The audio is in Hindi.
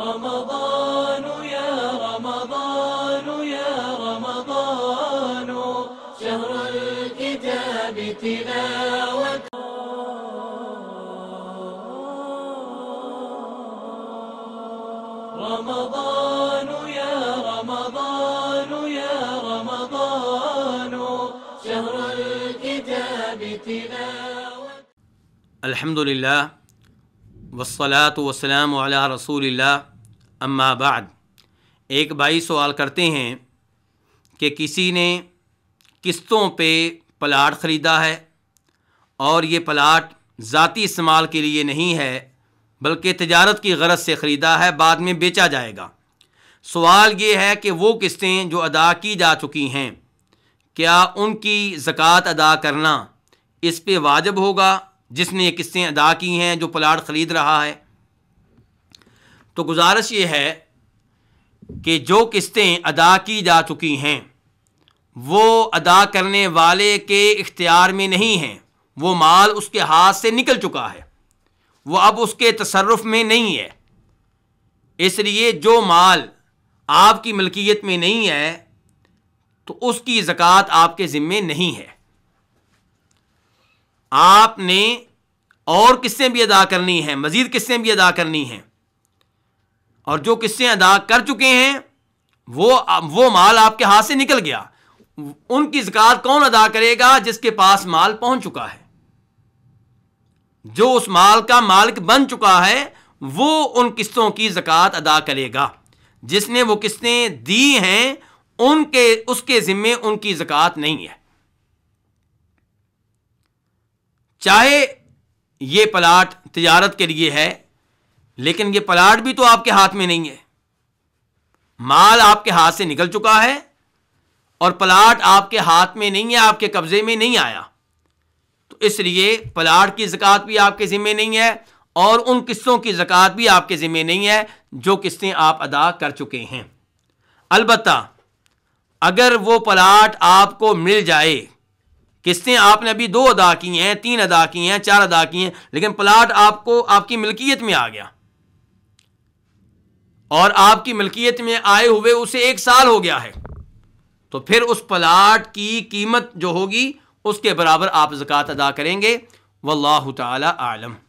رمضان يا رمضان يا رمضان شهر الكتاب تلاوة رمضان يا رمضان يا رمضان شهر الكتاب تلاوة الحمد لله वसलात वसलाम रसूल अम्माबाद एक भाई सवाल करते हैं कि किसी ने किस्तों पे प्लाट ख़रीदा है और ये प्लाट ज़ाती इस्तेमाल के लिए नहीं है बल्कि तजारत की गरज से ख़रीदा है बाद में बेचा जाएगा सवाल ये है कि वो किस्तें जो अदा की जा चुकी हैं क्या उनकी ज़क़़त अदा करना इस पे वाजब होगा जिसने ये किस्सें अदा की हैं जो प्लाट ख़रीद रहा है तो गुजारिश ये है कि जो किस्तें अदा की जा चुकी हैं वो अदा करने वाले के इख्तियार में नहीं हैं वो माल उसके हाथ से निकल चुका है वो अब उसके तसरफ़ में नहीं है इसलिए जो माल आपकी मलकियत में नहीं है तो उसकी ज़क़ात आपके ज़िम्मे नहीं है आपने और किस्सें भी अदा करनी हैं मज़ीद किस्से भी अदा करनी हैं और जो किस्से अदा कर चुके हैं वो वो माल आपके हाथ से निकल गया उनकी ज़क़़त कौन अदा करेगा जिसके पास माल पहुंच चुका है जो उस माल का मालिक बन चुका है वो उन किस्तों की ज़क़़त अदा करेगा जिसने वो किस्तें दी हैं उनके उसके ज़िम्मे उनकी ज़क़़त नहीं है चाहे ये प्लाट तजारत के लिए है लेकिन ये प्लाट भी तो आपके हाथ में नहीं है माल आपके हाथ से निकल चुका है और प्लाट आपके हाथ में नहीं है आपके कब्ज़े में नहीं आया तो इसलिए प्लाट की ज़क़़त भी आपके ज़िम्मे नहीं है और उन किस्तों की ज़क़़त भी आपके ज़िम्मे नहीं है जो किस्तें आप अदा कर चुके हैं अलबत् अगर वो प्लाट आपको मिल जाए किस्तें आपने अभी दो अदा की हैं तीन अदा की हैं चार अदा की हैं लेकिन प्लाट आपको आपकी मिल्कियत में आ गया और आपकी मिल्कियत में आए हुए उसे एक साल हो गया है तो फिर उस प्लाट की कीमत जो होगी उसके बराबर आप जक़ात अदा करेंगे वल्लाह ताला आलम